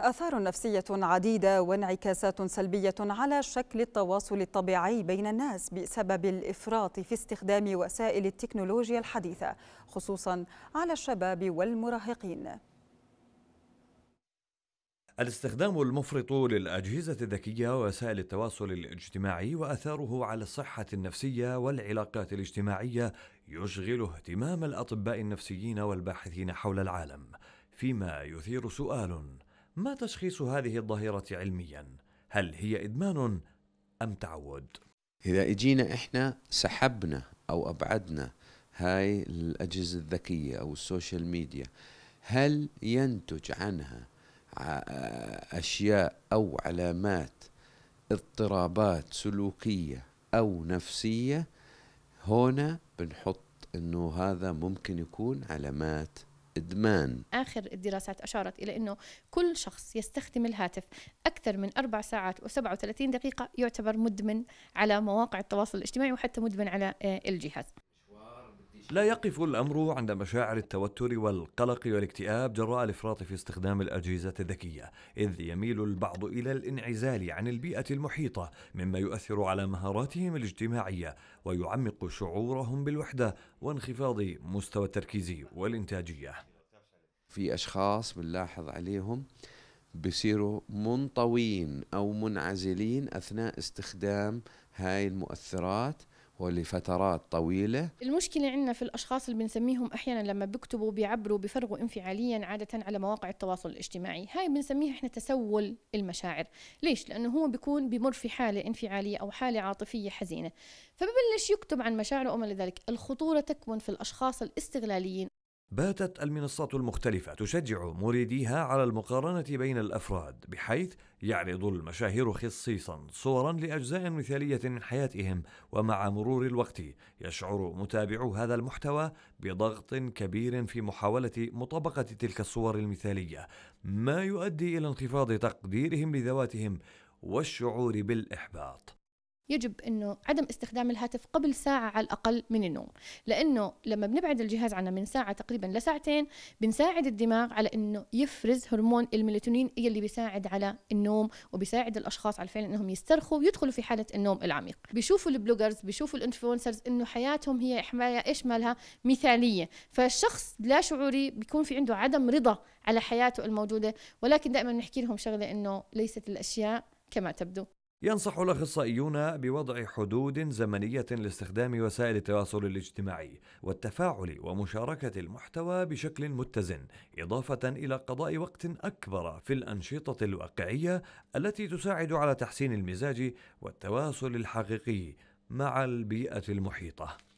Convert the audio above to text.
آثار نفسية عديدة وانعكاسات سلبية على شكل التواصل الطبيعي بين الناس بسبب الإفراط في استخدام وسائل التكنولوجيا الحديثة خصوصا على الشباب والمراهقين الاستخدام المفرط للأجهزة الذكية ووسائل التواصل الاجتماعي وأثاره على الصحة النفسية والعلاقات الاجتماعية يشغل اهتمام الأطباء النفسيين والباحثين حول العالم فيما يثير سؤال ما تشخيص هذه الظاهرة علميا؟ هل هي إدمان أم تعود؟ إذا إجينا إحنا سحبنا أو أبعدنا هاي الأجهزة الذكية أو السوشيال ميديا هل ينتج عنها أشياء أو علامات اضطرابات سلوكية أو نفسية هنا بنحط أنه هذا ممكن يكون علامات إدمان آخر الدراسات أشارت إلى أنه كل شخص يستخدم الهاتف أكثر من أربع ساعات و37 دقيقة يعتبر مدمن على مواقع التواصل الاجتماعي وحتى مدمن على آه، الجهاز لا يقف الامر عند مشاعر التوتر والقلق والاكتئاب جراء الافراط في استخدام الاجهزه الذكيه، اذ يميل البعض الى الانعزال عن البيئه المحيطه، مما يؤثر على مهاراتهم الاجتماعيه، ويعمق شعورهم بالوحده وانخفاض مستوى التركيز والانتاجيه. في اشخاص بنلاحظ عليهم بصيروا منطوين او منعزلين اثناء استخدام هاي المؤثرات ولفترات طويلة المشكلة عندنا في الأشخاص اللي بنسميهم أحيانا لما بيكتبوا بيعبروا بيفرغوا انفعاليا عادة على مواقع التواصل الاجتماعي هاي بنسميها إحنا تسول المشاعر ليش؟ لأنه هو بيكون بمر في حالة انفعالية أو حالة عاطفية حزينة فببلش يكتب عن مشاعره وما لذلك الخطورة تكمن في الأشخاص الاستغلاليين باتت المنصات المختلفة تشجع مريديها على المقارنة بين الأفراد بحيث يعرض المشاهير خصيصا صورا لأجزاء مثالية من حياتهم ومع مرور الوقت يشعر متابعو هذا المحتوى بضغط كبير في محاولة مطابقة تلك الصور المثالية ما يؤدي إلى انخفاض تقديرهم لذواتهم والشعور بالإحباط يجب انه عدم استخدام الهاتف قبل ساعه على الاقل من النوم لانه لما بنبعد الجهاز عنا من ساعه تقريبا لساعتين بنساعد الدماغ على انه يفرز هرمون الميلاتونين اللي بيساعد على النوم وبيساعد الاشخاص على فعلا انهم يسترخوا ويدخلوا في حاله النوم العميق بيشوفوا البلوجرز بيشوفوا الانفلونسرز انه حياتهم هي حمايه ايش مالها مثاليه فالشخص لا شعوري بيكون في عنده عدم رضا على حياته الموجوده ولكن دائما بنحكي لهم شغله انه ليست الاشياء كما تبدو ينصح الأخصائيون بوضع حدود زمنية لاستخدام وسائل التواصل الاجتماعي والتفاعل ومشاركة المحتوى بشكل متزن، إضافة إلى قضاء وقت أكبر في الأنشطة الواقعية التي تساعد على تحسين المزاج والتواصل الحقيقي مع البيئة المحيطة.